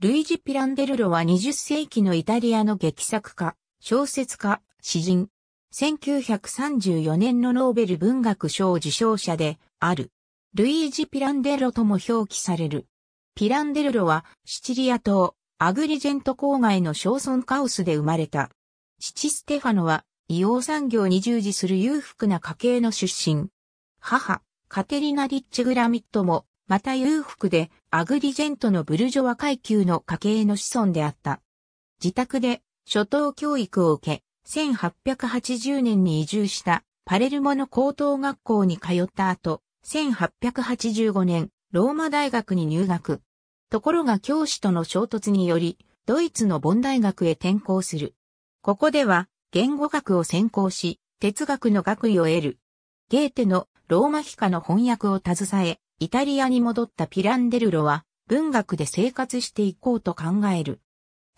ルイジ・ピランデルロは20世紀のイタリアの劇作家、小説家、詩人。1934年のノーベル文学賞受賞者である。ルイージ・ピランデロとも表記される。ピランデルロはシチリア島アグリジェント郊外の小村カオスで生まれた。父ステファノは硫黄産業に従事する裕福な家系の出身。母、カテリナ・リッチ・グラミットもまた裕福でアグリジェントのブルジョワ階級の家系の子孫であった。自宅で初等教育を受け、1880年に移住したパレルモの高等学校に通った後、1885年、ローマ大学に入学。ところが教師との衝突により、ドイツのボン大学へ転校する。ここでは、言語学を専攻し、哲学の学位を得る。ゲーテのローマヒカの翻訳を携え、イタリアに戻ったピランデルロは文学で生活していこうと考える。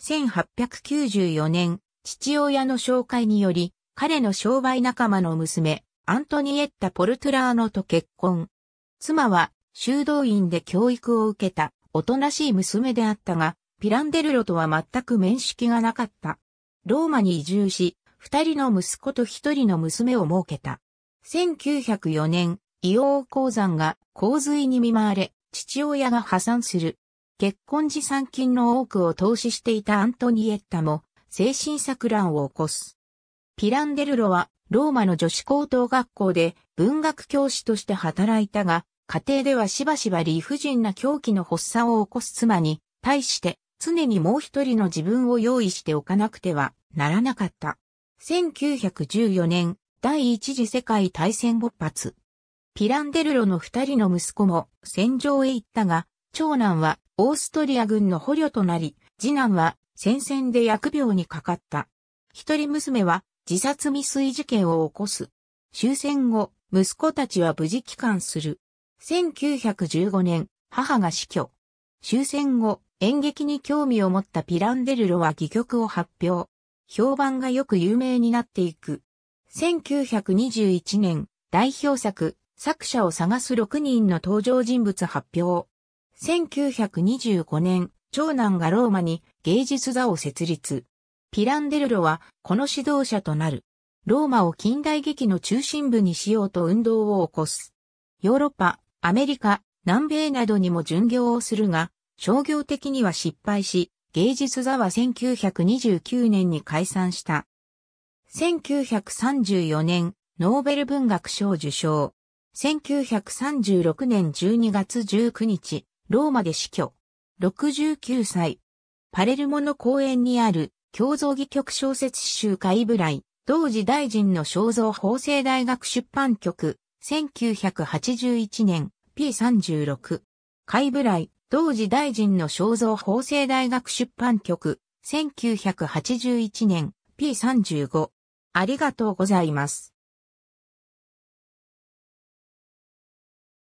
1894年、父親の紹介により、彼の商売仲間の娘、アントニエッタ・ポルトゥラーノと結婚。妻は修道院で教育を受けた、おとなしい娘であったが、ピランデルロとは全く面識がなかった。ローマに移住し、二人の息子と一人の娘を設けた。1904年、硫黄鉱山が洪水に見舞われ、父親が破産する。結婚持参金の多くを投資していたアントニエッタも、精神錯乱を起こす。ピランデルロは、ローマの女子高等学校で文学教師として働いたが、家庭ではしばしば理不尽な狂気の発作を起こす妻に、対して常にもう一人の自分を用意しておかなくてはならなかった。1914年、第一次世界大戦勃発。ピランデルロの二人の息子も戦場へ行ったが、長男はオーストリア軍の捕虜となり、次男は戦線で薬病にかかった。一人娘は自殺未遂事件を起こす。終戦後、息子たちは無事帰還する。1915年、母が死去。終戦後、演劇に興味を持ったピランデルロは戯曲を発表。評判がよく有名になっていく。1921年、代表作、作者を探す6人の登場人物発表。1925年、長男がローマに芸術座を設立。ピランデルロはこの指導者となる。ローマを近代劇の中心部にしようと運動を起こす。ヨーロッパ、アメリカ、南米などにも巡業をするが、商業的には失敗し、芸術座は1929年に解散した。1934年、ノーベル文学賞受賞。1936年12月19日、ローマで死去。69歳。パレルモの公園にある、共造技局小説集会ブライ、同時大臣の肖像法政大学出版局、1981年、P36。会イブライ、同時大臣の肖像法政大学出版局、1981年、P35。ありがとうございます。